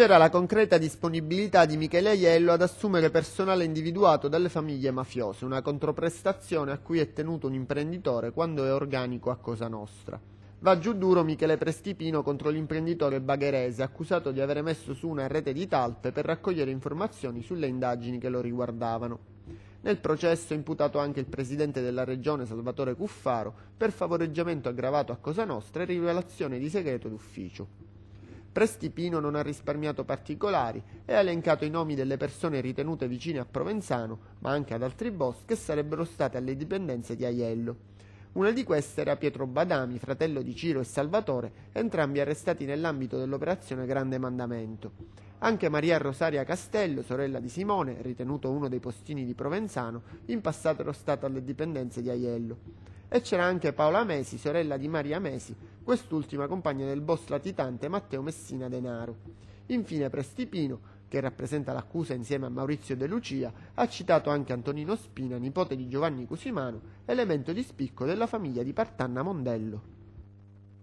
c'era la concreta disponibilità di Michele Aiello ad assumere personale individuato dalle famiglie mafiose, una controprestazione a cui è tenuto un imprenditore quando è organico a Cosa Nostra. Va giù duro Michele Prestipino contro l'imprenditore bagherese accusato di aver messo su una rete di talpe per raccogliere informazioni sulle indagini che lo riguardavano. Nel processo è imputato anche il presidente della regione Salvatore Cuffaro per favoreggiamento aggravato a Cosa Nostra e rivelazione di segreto d'ufficio. Prestipino non ha risparmiato particolari e ha elencato i nomi delle persone ritenute vicine a Provenzano, ma anche ad altri boss che sarebbero state alle dipendenze di Aiello. Una di queste era Pietro Badami, fratello di Ciro e Salvatore, entrambi arrestati nell'ambito dell'operazione Grande Mandamento. Anche Maria Rosaria Castello, sorella di Simone, ritenuto uno dei postini di Provenzano, in passato era stata alle dipendenze di Aiello. E c'era anche Paola Mesi, sorella di Maria Mesi, quest'ultima compagna del boss latitante Matteo Messina Denaro. Infine Prestipino, che rappresenta l'accusa insieme a Maurizio De Lucia, ha citato anche Antonino Spina, nipote di Giovanni Cusimano, elemento di spicco della famiglia di Partanna Mondello.